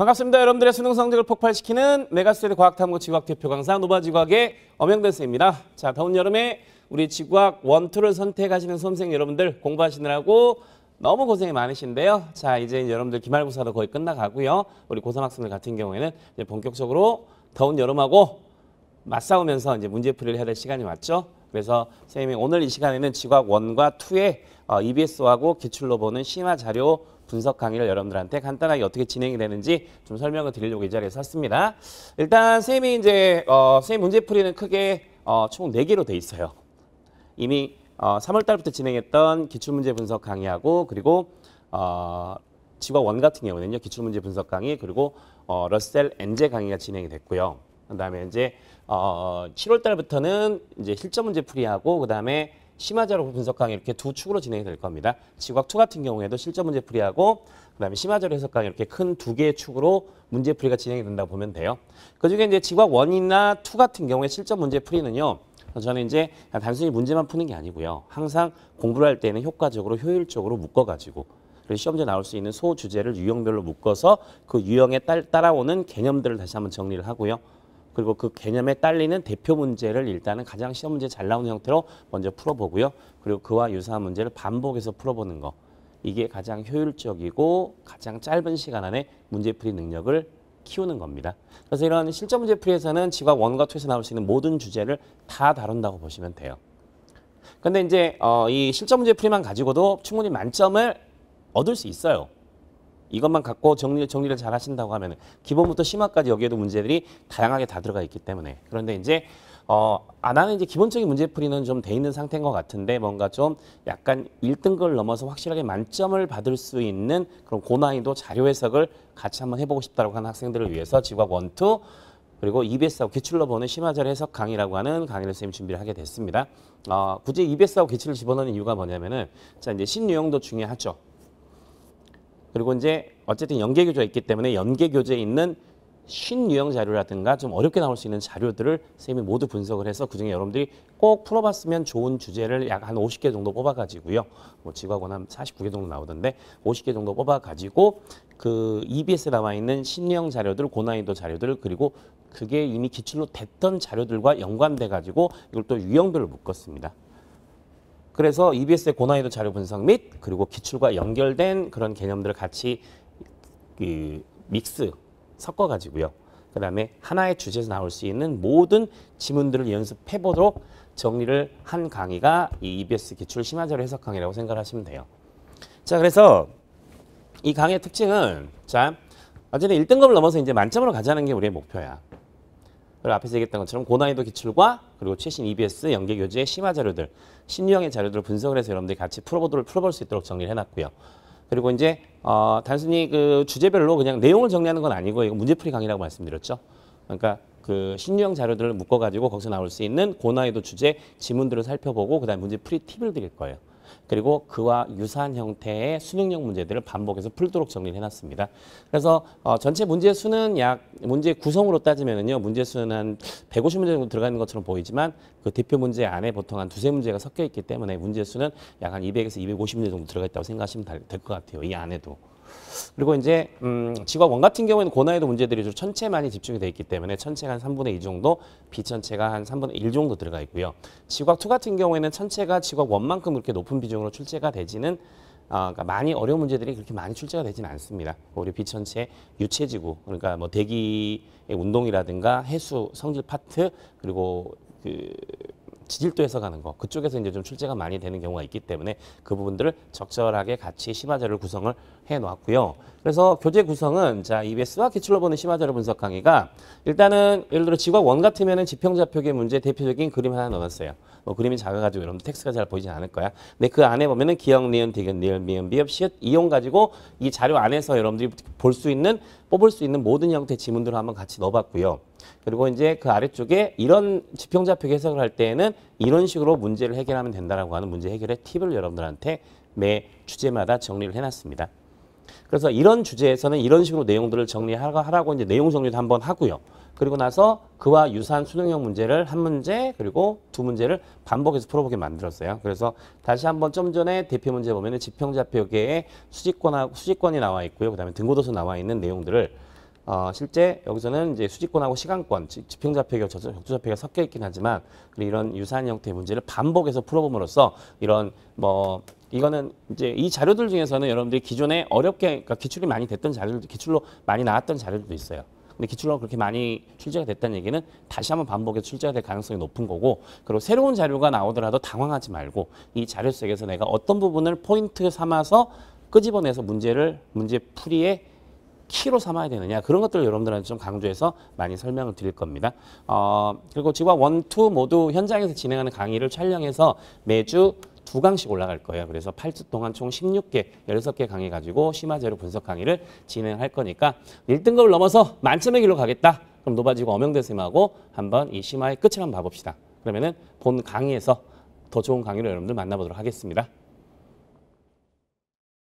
반갑습니다. 여러분들의 수능 성적을 폭발시키는 메가스터디 과학탐구 지구학 대표 강사 노바지구학의 엄영대 선입니다. 자, 더운 여름에 우리 지구학 원투를 선택하시는 수험생 여러분들 공부하시느라고 너무 고생이 많으신데요. 자, 이제 여러분들 기말고사도 거의 끝나가고요. 우리 고3 학생들 같은 경우에는 본격적으로 더운 여름하고 맞싸우면서 이제 문제풀이를 해야 될 시간이 왔죠. 그래서 선생님이 오늘 이 시간에는 지각 1과 2의 어, EBS하고 기출로 보는 심화 자료 분석 강의를 여러분들한테 간단하게 어떻게 진행이 되는지 좀 설명을 드리려고 이 자리에 섰습니다. 일단 선생님이 이제 어, 선생님 문제풀이는 크게 어, 총 4개로 돼 있어요. 이미 어, 3월 달부터 진행했던 기출문제 분석 강의하고 그리고 어, 지과 원 같은 경우는요. 기출문제 분석 강의 그리고 어, 러셀 엔제 강의가 진행이 됐고요. 그다음에 이제 어 7월 달부터는 이제 실전 문제 풀이하고 그다음에 심화자료 분석 강의 이렇게 두 축으로 진행이 될 겁니다. 지각 2 같은 경우에도 실전 문제 풀이하고 그다음에 심화자료 해석 강의 이렇게 큰 두 개의 축으로 문제 풀이가 진행이 된다고 보면 돼요. 그중에 이제 지각 1이나 2 같은 경우에 실전 문제 풀이는요. 저는 이제 단순히 문제만 푸는 게 아니고요. 항상 공부를 할 때는 효과적으로 효율적으로 묶어 가지고 시험지에 나올 수 있는 소 주제를 유형별로 묶어서 그 유형에 따라오는 개념들을 다시 한번 정리를 하고요. 그리고 그 개념에 딸리는 대표 문제를 일단은 가장 시험 문제 잘 나오는 형태로 먼저 풀어보고요. 그리고 그와 유사한 문제를 반복해서 풀어보는 거. 이게 가장 효율적이고 가장 짧은 시간 안에 문제풀이 능력을 키우는 겁니다. 그래서 이런 실전 문제풀이에서는 지각 원과 투에서 나올 수 있는 모든 주제를 다 다룬다고 보시면 돼요. 근데 이제 어, 이 실전 문제풀이만 가지고도 충분히 만점을 얻을 수 있어요. 이것만 갖고 정리, 정리를 잘 하신다고 하면 기본부터 심화까지 여기에도 문제들이 다양하게 다 들어가 있기 때문에 그런데 이제 어, 아, 나는 이제 기본적인 문제풀이는 좀 돼 있는 상태인 것 같은데 뭔가 좀 약간 1등급을 넘어서 확실하게 만점을 받을 수 있는 그런 고난이도 자료 해석을 같이 한번 해보고 싶다고 하는 학생들을 위해서 지과학 원투 그리고 EBS하고 개출로 보는 심화절 자 해석 강의라고 하는 강의를 선생님 준비를 하게 됐습니다. 어, 굳이 EBS하고 개출을 집어넣는 이유가 뭐냐면은 자 이제 신유형도 중요하죠. 그리고 이제 어쨌든 연계 교재가 있기 때문에 연계 교재에 있는 신 유형 자료라든가 좀 어렵게 나올 수 있는 자료들을 선생님이 모두 분석을 해서 그중에 여러분들이 꼭 풀어봤으면 좋은 주제를 약 한 50개 정도 뽑아가지고요. 뭐 지구학원 한 49개 정도 나오던데 50개 정도 뽑아가지고 그 EBS에 남아 있는 신유형 자료들, 고난이도 자료들 그리고 그게 이미 기출로 됐던 자료들과 연관돼가지고 이걸 또 유형별로 묶었습니다. 그래서 EBS의 고난이도 자료 분석 및 그리고 기출과 연결된 그런 개념들을 같이 그 믹스 섞어 가지고요. 그다음에 하나의 주제에서 나올 수 있는 모든 지문들을 연습해 보도록 정리를 한 강의가 이 EBS 기출 심화자료 해석 강의라고 생각하시면 돼요. 자, 그래서 이 강의의 특징은 자, 어쨌든 1등급을 넘어서 이제 만점으로 가자는 게 우리의 목표야. 앞에서 얘기했던 것처럼 고난이도 기출과 그리고 최신 EBS 연계 교재의 심화 자료들, 신유형의 자료들을 분석을 해서 여러분들이 같이 풀어보도록 풀어볼 수 있도록 정리를 해놨고요. 그리고 이제 어, 단순히 그 주제별로 그냥 내용을 정리하는 건 아니고 이거 문제풀이 강의라고 말씀드렸죠. 그러니까 그 신유형 자료들을 묶어가지고 거기서 나올 수 있는 고난이도 주제 지문들을 살펴보고 그다음 에 문제풀이 팁을 드릴 거예요. 그리고 그와 유사한 형태의 수능형 문제들을 반복해서 풀도록 정리를 해놨습니다. 그래서 어, 전체 문제 수는 약 문제 구성으로 따지면은요 문제 수는 한 150문제 정도 들어가 있는 것처럼 보이지만 그 대표 문제 안에 보통 한 두세 문제가 섞여 있기 때문에 문제 수는 약 한 200에서 250문제 정도 들어가 있다고 생각하시면 될 것 같아요. 이 안에도. 그리고 이제 음, 직업원 같은 경우에는 고난이도 문제들이 좀 천체 많이 집중이 돼 있기 때문에 천체가 한 3분의 2 정도, 비천체가 한 3분의 1 정도 들어가 있고요. 직업2 같은 경우에는 천체가 직업원만큼 그렇게 높은 비중으로 출제가 되지는 아, 그러니까 많이 어려운 문제들이 그렇게 많이 출제가 되지는 않습니다. 오히려 뭐 비천체 유체지구, 그러니까 뭐 대기의 운동이라든가 해수 성질 파트, 그리고 그 지질도해서 가는 거 그쪽에서 이제 좀 출제가 많이 되는 경우가 있기 때문에 그 부분들을 적절하게 같이 심화자를 구성을 해놓았고요. 그래서 교재 구성은 자 EBS와 기출로 보는 심화자를 분석 강의가 일단은 예를 들어 지각 원 같으면은 지평좌표계 문제 대표적인 그림 하나 넣어놨어요. 뭐 그림이 작아가지고 여러분 텍스트가 잘 보이지 않을 거야. 근데 그 안에 보면은 기억, 니은, 대견, 니은, 미음, 비읍, 시읒, 이용 가지고 이 자료 안에서 여러분들이 볼 수 있는 뽑을 수 있는 모든 형태 지문들을 한번 같이 넣어봤고요. 그리고 이제 그 아래쪽에 이런 지평좌표 해석을 할 때에는 이런 식으로 문제를 해결하면 된다라고 하는 문제 해결의 팁을 여러분들한테 매 주제마다 정리를 해놨습니다. 그래서 이런 주제에서는 이런 식으로 내용들을 정리하라고 이제 내용 정리도 한번 하고요. 그리고 나서 그와 유사한 수능형 문제를 한 문제 그리고 두 문제를 반복해서 풀어보게 만들었어요. 그래서 다시 한번 좀 전에 대표 문제 보면은 지평좌표계에 수직권 하고 수직권이 나와 있고요. 그다음에 등고도서 나와 있는 내용들을 어, 실제 여기서는 이제 수직권하고 시간권, 즉 지평좌표계와 적조좌표계가 섞여 있긴 하지만 이런 유사한 형태의 문제를 반복해서 풀어봄으로써 이런 뭐 이거는 이제 이 자료들 중에서는 여러분들이 기존에 어렵게 그러니까 기출이 많이 됐던 자료들 기출로 많이 나왔던 자료들도 있어요. 근데 기출로 그렇게 많이 출제가 됐다는 얘기는 다시 한번 반복해서 출제가 될 가능성이 높은 거고 그리고 새로운 자료가 나오더라도 당황하지 말고 이 자료 속에서 내가 어떤 부분을 포인트 삼아서 끄집어내서 문제를 문제 풀이에 키로 삼아야 되느냐 그런 것들 을 여러분들한테 좀 강조해서 많이 설명을 드릴 겁니다. 어, 그리고 지금 원투 모두 현장에서 진행하는 강의를 촬영해서 매주 두 강씩 올라갈 거예요. 그래서 8주 동안 총 16개, 16개 강의 가지고 심화재료 분석 강의를 진행할 거니까 1등급을 넘어서 만점의 길로 가겠다. 그럼 노바지구 엄영대쌤하고 한번 이 심화의 끝을 한번 봐봅시다. 그러면은 본 강의에서 더 좋은 강의를 여러분들 만나보도록 하겠습니다.